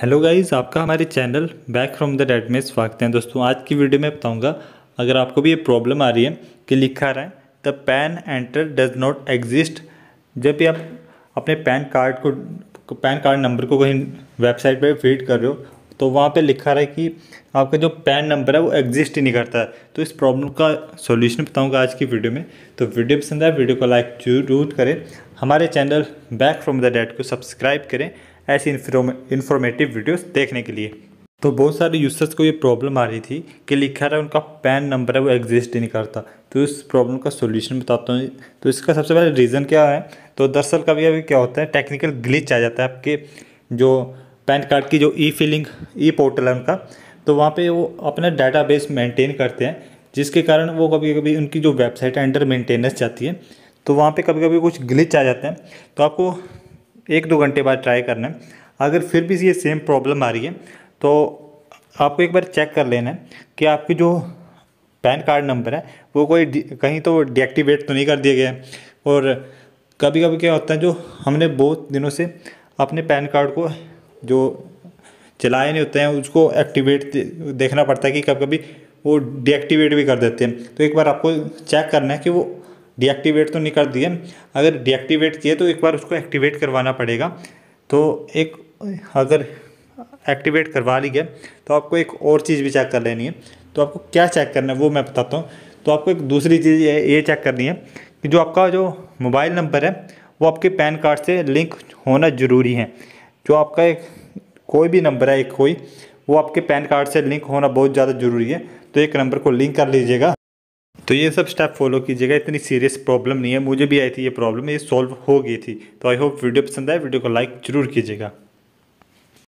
hello guys आपका हमारे channel back from the dead में स्वागत है दोस्तों आज की वीडियो में बताऊंगा अगर आपको भी ये प्रॉब्लम आ रही है कि लिखा रहा है the PAN enter does not exist जब भी आप अपने पैन कार्ड को पैन कार्ड नंबर को कहीं वेबसाइट पर फीड कर रहे हो तो वहाँ पे लिखा रहा है कि आपका जो पैन नंबर है वो एग्जिस्ट ही नहीं करता है तो इस प्रॉब्लम का सोल्यूशन बताऊँगा आज की वीडियो में तो वीडियो पसंद आए वीडियो को लाइक जरूर करें हमारे channel back from the dead को सब्सक्राइब करें ऐसी इन्फॉर्मेटिव वीडियोस देखने के लिए तो बहुत सारे यूजर्स को ये प्रॉब्लम आ रही थी कि लिखा रहा है उनका पैन नंबर है वो एग्जिस्ट ही नहीं करता तो इस प्रॉब्लम का सोल्यूशन बताता हूँ तो इसका सबसे पहले रीज़न क्या है तो दरअसल कभी अभी क्या होता है टेक्निकल ग्लिच आ जाता है आपके जो पैन कार्ड की जो ई फिलिंग ई पोर्टल है उनका तो वहाँ पे वो अपना डाटा बेस मेंटेन करते हैं जिसके कारण वो कभी कभी उनकी जो वेबसाइट है अंडर मेंटेनेंस जाती है तो वहाँ पे कभी कभी कुछ ग्लिच आ जाते हैं तो आपको एक दो घंटे बाद ट्राई करना है अगर फिर भी ये सेम प्रॉब्लम आ रही है तो आपको एक बार चेक कर लेना है कि आपकी जो पैन कार्ड नंबर है वो कोई कहीं तो डीएक्टिवेट तो नहीं कर दिया गया है और कभी कभी क्या होता है जो हमने बहुत दिनों से अपने पैन कार्ड को जो चलाए नहीं होते हैं उसको एक्टिवेट देखना पड़ता है कि कभी कभी वो डीएक्टिवेट भी कर देते हैं तो एक बार आपको चेक करना है कि वो डीएक्टिवेट तो नहीं कर दिए अगर डीएक्टिवेट किए तो एक बार उसको एक्टिवेट करवाना पड़ेगा तो एक अगर एक्टिवेट करवा ली गया तो आपको एक और चीज़ भी चेक कर लेनी है तो आपको क्या चेक करना है वो मैं बताता हूँ तो आपको एक दूसरी चीज़ ये चेक करनी है कि जो आपका जो मोबाइल नंबर है वो आपके पैन कार्ड से लिंक होना ज़रूरी है जो आपका एक कोई भी नंबर है एक कोई वो आपके पैन कार्ड से लिंक होना बहुत ज़्यादा ज़रूरी है तो एक नंबर को लिंक कर लीजिएगा तो ये सब स्टेप फॉलो कीजिएगा इतनी सीरियस प्रॉब्लम नहीं है मुझे भी आई थी ये प्रॉब्लम ये सॉल्व हो गई थी तो आई होप वीडियो पसंद आए वीडियो को लाइक जरूर कीजिएगा